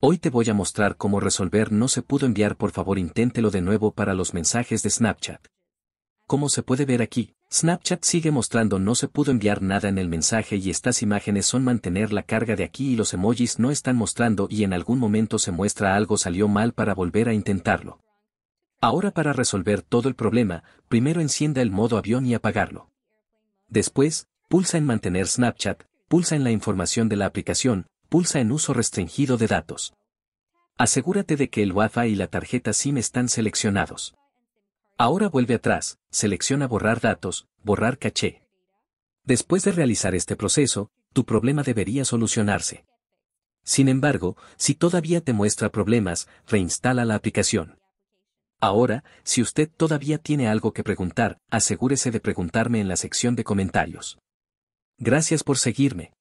Hoy te voy a mostrar cómo resolver no se pudo enviar por favor inténtelo de nuevo para los mensajes de Snapchat. Como se puede ver aquí, Snapchat sigue mostrando no se pudo enviar nada en el mensaje y estas imágenes son mantener la carga de aquí y los emojis no están mostrando y en algún momento se muestra algo salió mal para volver a intentarlo. Ahora para resolver todo el problema, primero encienda el modo avión y apagarlo. Después, pulsa en mantener Snapchat, pulsa en la información de la aplicación, pulsa en uso restringido de datos. Asegúrate de que el Wi-Fi y la tarjeta SIM están seleccionados. Ahora vuelve atrás, selecciona borrar datos, borrar caché. Después de realizar este proceso, tu problema debería solucionarse. Sin embargo, si todavía te muestra problemas, reinstala la aplicación. Ahora, si usted todavía tiene algo que preguntar, asegúrese de preguntarme en la sección de comentarios. Gracias por seguirme.